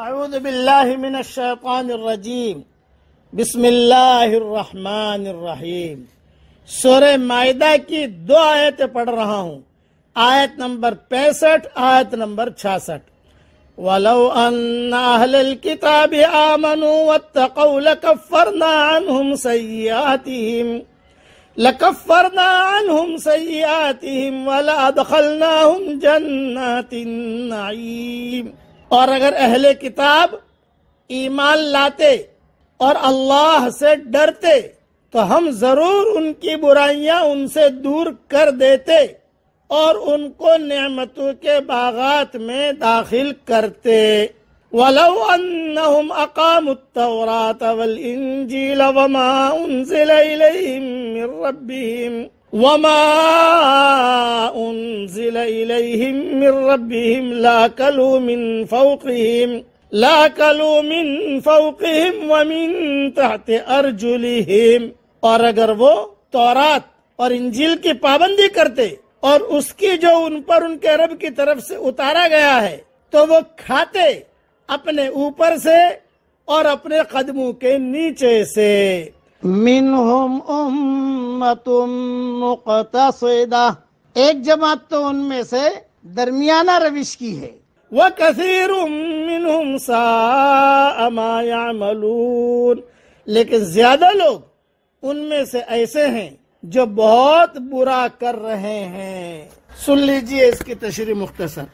اعوذ باللہ من الشیطان الرجیم بسم اللہ الرحمن الرحیم سورہ مع کی دو آیتیں پڑھ رہا ہوں آیت نمبر پینسٹھ آیت نمبر چھاسٹھ وَلَوْ أَنَّ ان الْكِتَابِ آمَنُوا ہوں لَكَفَّرْنَا عَنْهُمْ سَيِّئَاتِهِمْ لَكَفَّرْنَا عَنْهُمْ سَيِّئَاتِهِمْ وَلَأَدْخَلْنَاهُمْ جَنَّاتِ النَّعِيمِ اور اگر اہل کتاب ایمان لاتے اور اللہ سے ڈرتے تو ہم ضرور ان کی برائیاں ان سے دور کر دیتے اور ان کو نعمتوں کے باغات میں داخل کرتے وَلَوْ أَنَّهُمْ أَقَامُوا التَّورَاتَ وَالْإِنجِيلَ وَمَا أُنزِلَ إِلَيْهِمْ مِنْ رَبِّهِمْ وما من ربهم لا كلوا من فوقهم لا كلوا من فوقهم ومن تحت ارجلهم اور اگر وہ تورات اور انجیل کی پابندی کرتے اور اس کی جو ان پر ان کے رب کی طرف سے اتارا گیا ہے تو وہ کھاتے اپنے اوپر سے اور اپنے قدموں کے نیچے سے منہم امت مقتصدہ ایک جماعت تو ان میں سے درمیانہ روش کی ہے وَكَثِيرٌ مِّنْهُمْ سَاءَ مَا يَعْمَلُونَ لیکن زیادہ لوگ ان میں سے ایسے ہیں جو بہت برا کر رہے ہیں سن لیجئے اس کی تشریح مختصر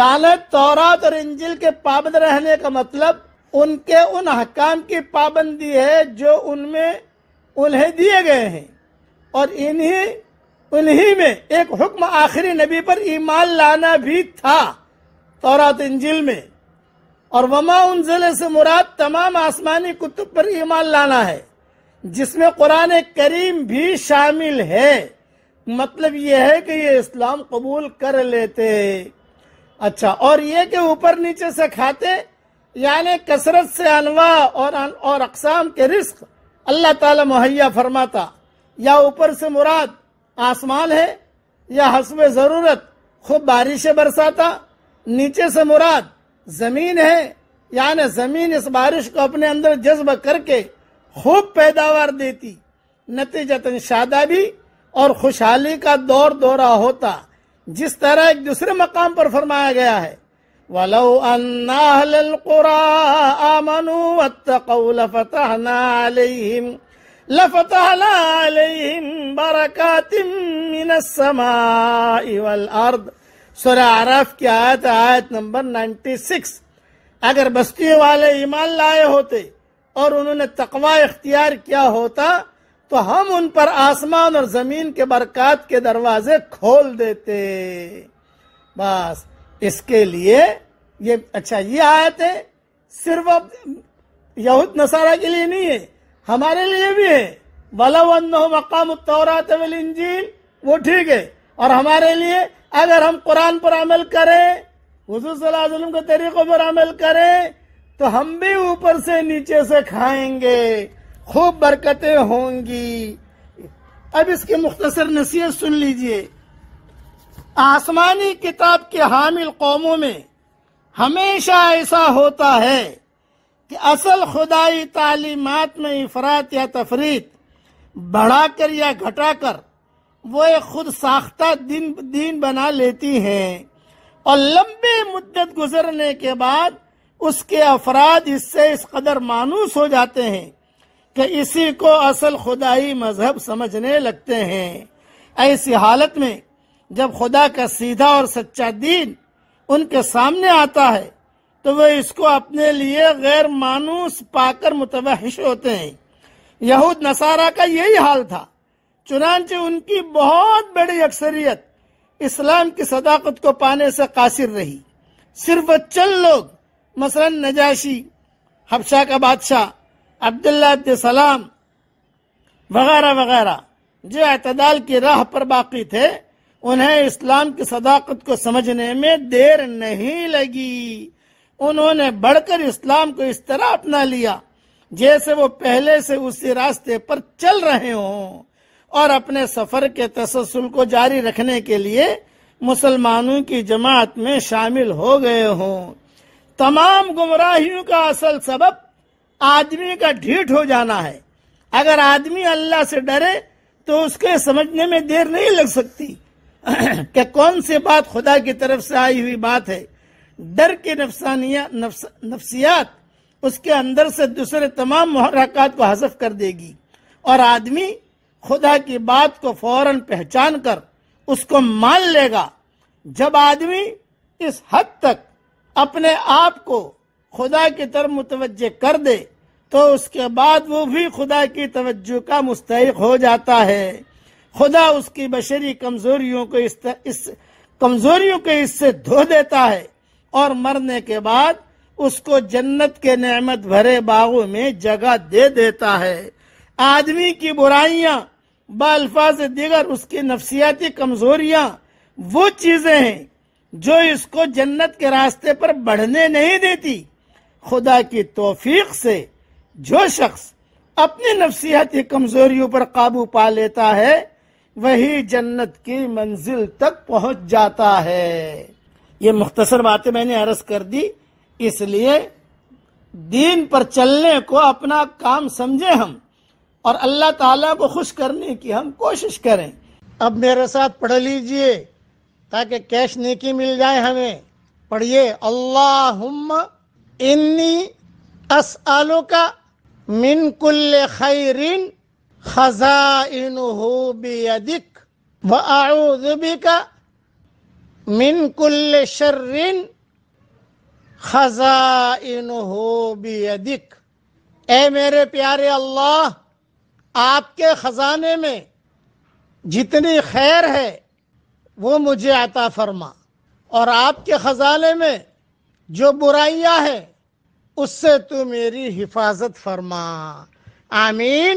یعنی تورات اور انجل کے پابند رہنے کا مطلب ان کے ان حکام کی پابندی ہے جو ان میں انہیں دیے گئے ہیں اور انہیں ایک حکم آخری نبی پر ایمان لانا بھی تھا تورات میں اور وما انزلے سے مراد تمام آسمانی کتب پر ایمان لانا ہے جس میں قرآن کریم بھی شامل ہے مطلب یہ ہے کہ یہ اسلام قبول کر لیتے اچھا اور یہ کہ اوپر نیچے سے کھاتے یعنی کثرت سے انواع اور اقسام کے رزق اللہ تعالیٰ مہیا فرماتا یا اوپر سے مراد آسمان ہے یا حسب ضرورت خوب بارشیں برساتا نیچے سے مراد زمین ہے یعنی زمین اس بارش کو اپنے اندر جذب کر کے خوب پیداوار دیتی نتیجت شادابی اور خوشحالی کا دور دورہ ہوتا جس طرح ایک دوسرے مقام پر فرمایا گیا ہے ولو أن أهل القرى آمنوا واتقوا لفتحنا عليهم لفتحنا عليهم بركات من السماء والأرض سورة عرف کی آیت آیت نمبر 96 اگر بستیوں والے ایمان لائے ہوتے اور انہوں نے تقوی اختیار کیا ہوتا تو ہم ان پر آسمان اور زمین کے برکات کے دروازے کھول دیتے بس اس کے لیے یہ اچھا یہ آیت ہے صرف اب یہود نصارہ کے لیے نہیں ہے ہمارے لیے بھی ہے التورات والانجیل وہ ٹھیک ہے اور ہمارے لیے اگر ہم قرآن پر عمل کریں حضور صلی اللہ علیہ وسلم کے طریقوں پر عمل کریں تو ہم بھی اوپر سے نیچے سے کھائیں گے خوب برکتیں ہوں گی اب اس کی مختصر نصیحت سن لیجئے آسمانی کتاب کے حامل قوموں میں ہمیشہ ایسا ہوتا ہے کہ اصل خدائی تعلیمات میں افراد یا تفریح بڑھا کر یا گھٹا کر وہ ایک خود ساختہ دین بنا لیتی ہیں اور لمبی مدت گزرنے کے بعد اس کے افراد اس سے اس قدر مانوس ہو جاتے ہیں کہ اسی کو اصل خدائی مذہب سمجھنے لگتے ہیں ایسی حالت میں جب خدا کا سیدھا اور سچا دین ان کے سامنے آتا ہے تو وہ اس کو اپنے لیے غیر مانوس پا کر متوحش ہوتے ہیں یہود نصارہ کا یہی حال تھا چنانچہ ان کی بہت بڑی اکثریت اسلام کی صداقت کو پانے سے قاصر رہی صرف چند لوگ مثلا نجاشی حبشہ کا بادشاہ عبداللہ سلام وغیرہ وغیرہ جو اعتدال کی راہ پر باقی تھے انہیں اسلام کی صداقت کو سمجھنے میں دیر نہیں لگی انہوں نے بڑھ کر اسلام کو اس طرح اپنا لیا جیسے وہ پہلے سے اسی راستے پر چل رہے ہوں اور اپنے سفر کے تسلسل کو جاری رکھنے کے لیے مسلمانوں کی جماعت میں شامل ہو گئے ہوں تمام گمراہیوں کا اصل سبب آدمی کا ڈھیٹ ہو جانا ہے اگر آدمی اللہ سے ڈرے تو اس کے سمجھنے میں دیر نہیں لگ سکتی کہ کون سی بات خدا کی طرف سے آئی ہوئی بات ہے ڈر کی نفس نفسیات اس کے اندر سے دوسرے تمام محرکات کو حذف کر دے گی اور آدمی خدا کی بات کو فوراً پہچان کر اس کو مان لے گا جب آدمی اس حد تک اپنے آپ کو خدا کی طرف متوجہ کر دے تو اس کے بعد وہ بھی خدا کی توجہ کا مستحق ہو جاتا ہے خدا اس کی بشری کمزوریوں کو اس, اس کمزوریوں کے اس سے دھو دیتا ہے اور مرنے کے بعد اس کو جنت کے نعمت بھرے باغوں میں جگہ دے دیتا ہے آدمی کی برائیاں بالفاظ دیگر اس کی نفسیاتی کمزوریاں وہ چیزیں ہیں جو اس کو جنت کے راستے پر بڑھنے نہیں دیتی خدا کی توفیق سے جو شخص اپنی نفسیاتی کمزوریوں پر قابو پا لیتا ہے وہی جنت کی منزل تک پہنچ جاتا ہے یہ مختصر باتیں میں نے عرض کر دی اس لیے دین پر چلنے کو اپنا کام سمجھے ہم اور اللہ تعالیٰ کو خوش کرنے کی ہم کوشش کریں اب میرے ساتھ پڑھ لیجئے تاکہ کیش نیکی مل جائے ہمیں پڑھئے اللہم انی کا من کل خیرین وأعوذ بك من كل شر خزائنه بيدك اے میرے پیارے اللہ آپ کے خزانے میں جتنی خیر ہے وہ مجھے عطا فرما اور آپ کے خزانے میں جو برائیاں ہے اس سے تو میری حفاظت فرما آمین